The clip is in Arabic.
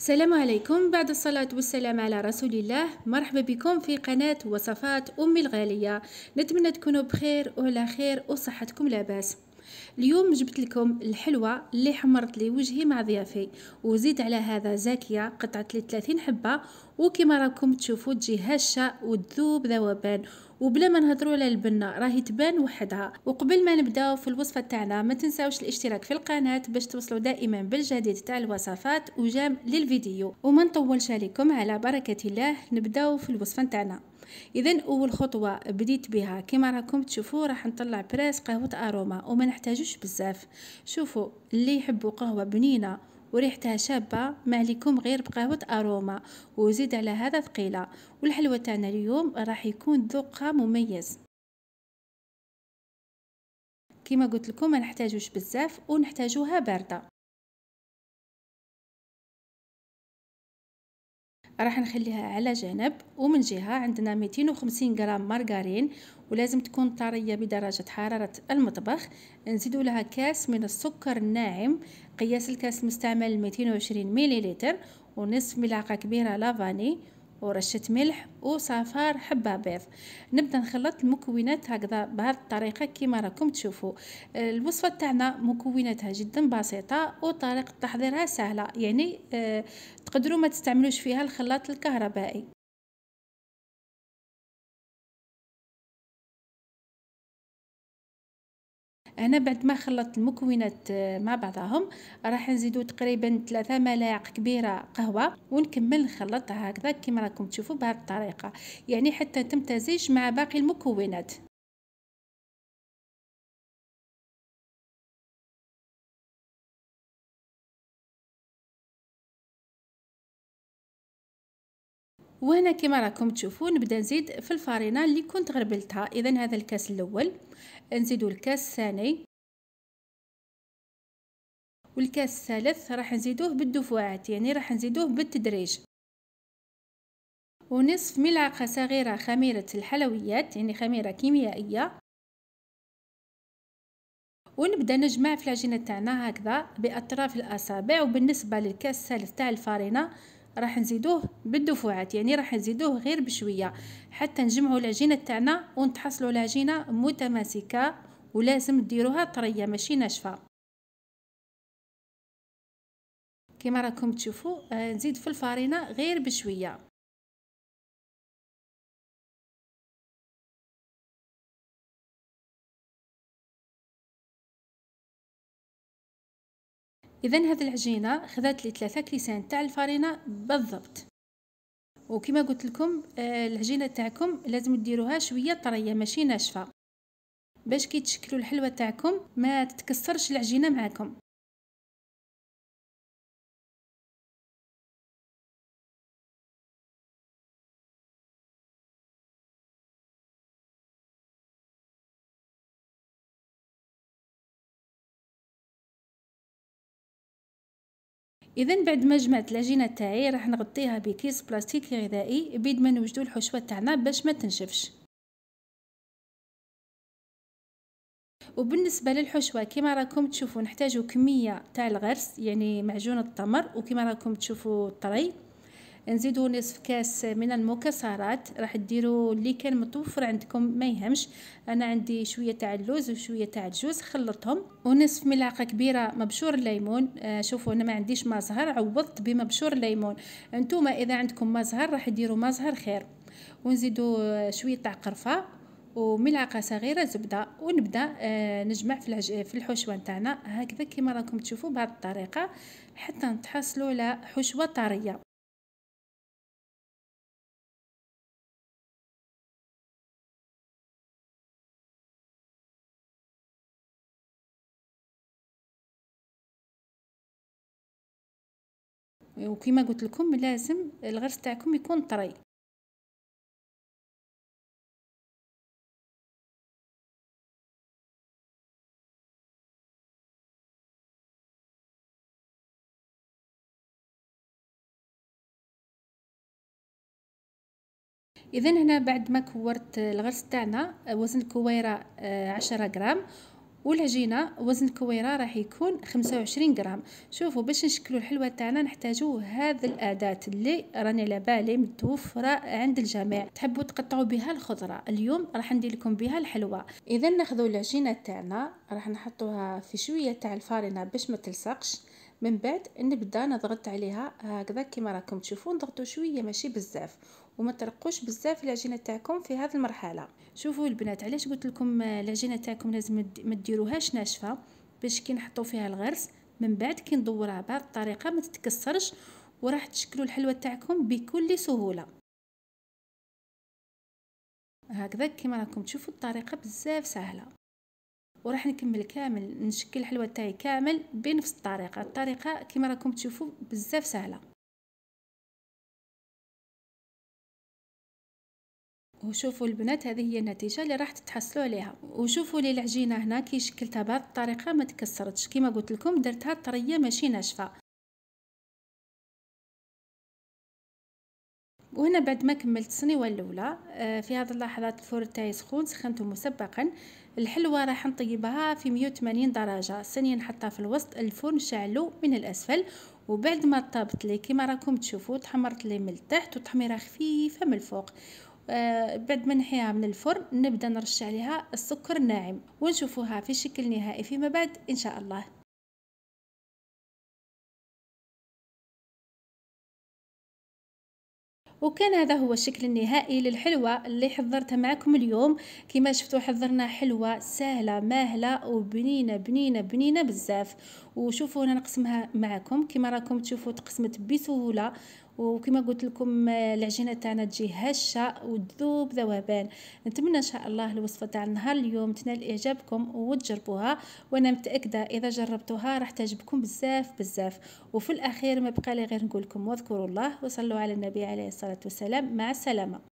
السلام عليكم بعد الصلاة والسلام على رسول الله مرحبا بكم في قناة وصفات أمي الغالية نتمنى تكونوا بخير وعلى خير وصحتكم لاباس اليوم جبت لكم الحلوى اللي حمرت لي وجهي مع ضيافي وزيد على هذا زاكية قطعت لي 30 حبة وكما راكم تشوفوا تجي هشة وتذوب ذوبان وبلا ما نهضروا على البنه راهي تبان وحدها وقبل ما نبداو في الوصفه تاعنا ما تنساوش الاشتراك في القناه باش توصلوا دائما بالجديد تاع الوصفات وجام للفيديو وما نطولش عليكم على بركه الله نبداو في الوصفه تاعنا اذا اول خطوه بديت بها كما راكم تشوفوا راح نطلع براس قهوه اروما وما نحتاجوش بزاف شوفوا اللي يحبوا قهوه بنينه وريحتها شابة ما عليكم غير بقهوة أروما وزيد على هذا ثقيلة والحلوة تاعنا اليوم راح يكون ذوقها مميز كما قلت لكم ما نحتاجوش بزاف ونحتاجوها باردة راح نخليها على جنب ومن جهه عندنا 250 غرام مارغارين ولازم تكون طريه بدرجه حراره المطبخ نزيد لها كاس من السكر الناعم قياس الكاس المستعمل 220 ملل ونصف ملعقه كبيره لافاني ورشة ملح وصفار حبة بيض نبدا نخلط المكونات هكذا بهذه الطريقة كما راكم تشوفوا آه، الوصفة تاعنا مكوناتها جدا بسيطة وطريقة تحضيرها سهلة يعني آه، تقدروا ما تستعملوش فيها الخلاط الكهربائي هنا بعد ما خلطت المكونات آه، مع بعضهم راح نزيدو تقريبا ثلاثة ملاعق كبيرة قهوة ونكمل نخلط هكذا كما راكم تشوفوا بهذه الطريقة يعني حتى تمتزج مع باقي المكونات وهنا كما راكم تشوفون نبدا نزيد في الفارينه اللي كنت غربلتها اذا هذا الكاس الاول نزيدو الكاس الثاني والكاس الثالث راح نزيدوه بالدفوعات يعني راح نزيدوه بالتدريج ونصف ملعقة صغيرة خميرة الحلويات يعني خميرة كيميائية ونبدا نجمع في العجينة تاعنا هكذا بأطراف الأصابع وبالنسبة للكاس الثالث تاع الفارينة راح نزيدوه بالدفوعات يعني راح نزيدوه غير بشويه حتى نجمعوا العجينه تاعنا ونتحصلوا عجينه متماسكه ولازم ديروها طريه ماشي ناشفه كما راكم تشوفوا آه، نزيد في الفارينه غير بشويه اذا هذه العجينه خذات لي 3 كيسان تاع الفرينه بالضبط وكما قلت لكم آه، العجينه تاعكم لازم ديروها شويه طريه ماشي ناشفه باش كي تشكلوا الحلوه تاعكم ما تتكسرش العجينه معاكم اذا بعد ما جمعت العجينه تاعي راح نغطيها بكيس بلاستيك غذائي بيد ما نوجدو الحشوه تاعنا باش ما تنشفش وبالنسبه للحشوه كما راكم تشوفوا نحتاجو كميه تاع الغرس يعني معجون التمر وكما راكم تشوفوا الطري نزيدوا نصف كاس من المكسرات راح ديروا اللي كان متوفر عندكم ما يهمش انا عندي شويه تاع اللوز وشويه تاع الجوز خلطهم ونصف ملعقه كبيره مبشور الليمون آه شوفوا انا ما عنديش مزهر عوضت بمبشور الليمون انتوما اذا عندكم مزهر راح ديروا مزهر خير ونزيدوا آه، شويه تاع قرفه وملعقه صغيره زبده ونبدا آه نجمع في في الحشوه نتاعنا هكذا كما راكم تشوفوا بهذه الطريقه حتى نتحصلوا على حشوه طريه وكما قلت لكم لازم الغرس تاعكم يكون طري اذا هنا بعد ما كورت الغرس تاعنا وزن الكويره عشرة غرام والعجينه وزن الكويره راح يكون 25 غرام شوفوا باش نشكلوا الحلوه تاعنا نحتاجوا هذه الاداه اللي راني على بالي متوفره عند الجميع تحبوا تقطعوا بها الخضره اليوم راح ندير لكم بها الحلوه اذا ناخذوا العجينه تاعنا راح نحطوها في شويه تاع الفارينه باش ما تلصقش من بعد نبدا نضغط عليها هكذا كما راكم تشوفون نضغطوا شويه ماشي بزاف وما ترقوش بزاف العجينه تاعكم في هذه المرحله شوفوا البنات علاش قلت لكم العجينه تاعكم لازم ما ديروهاش ناشفه باش كي نحطوا فيها الغرس من بعد كي ندورها بهذه الطريقه ما تتكسرش وراح تشكلوا الحلوى تاعكم بكل سهوله هكذا كما راكم تشوفوا الطريقه بزاف سهله وراح نكمل كامل نشكل الحلوى تاعي كامل بنفس الطريقه الطريقه كما راكم تشوفوا بزاف سهله وشوفوا البنات هذه هي النتيجة اللي راح تتحصلوا عليها وشوفوا لي العجينة هنا كي شكلتها بهذه الطريقة ما تكسرتش كما قلت لكم درتها طرية ماشي ناشفة وهنا بعد ما كملت الصنيوه الاولى آه، في هذه اللحظات الفور تاعي سخون سخنته مسبقا الحلوه راح نطيبها في 180 درجه ثانيا نحطها في الوسط الفرن شعلو من الاسفل وبعد ما طابت لي كما راكم تشوفوا تحمرت لي من التحت وتحميره خفيفه من الفوق آه، بعد ما نحيها من الفرن نبدا نرش عليها السكر الناعم ونشوفوها في شكل نهائي فيما بعد ان شاء الله وكان هذا هو الشكل النهائي للحلوى اللي حضرتها معكم اليوم كما شفتوا حضرنا حلوى سهله ماهله وبنينه بنينه بنينه بزاف وشوفوا هنا نقسمها معكم كما راكم تشوفوا تقسمت بسهوله وكما قلت لكم آه، العجينه تاعنا تجي هشه وتذوب ذوبان نتمنى ان شاء الله الوصفه تاع نهار اليوم تنال اعجابكم وتجربوها وانا متاكده اذا جربتوها راح تعجبكم بزاف بزاف وفي الاخير ما بقى لي غير نقول لكم واذكروا الله وصلوا على النبي عليه الصلاه والسلام مع السلامه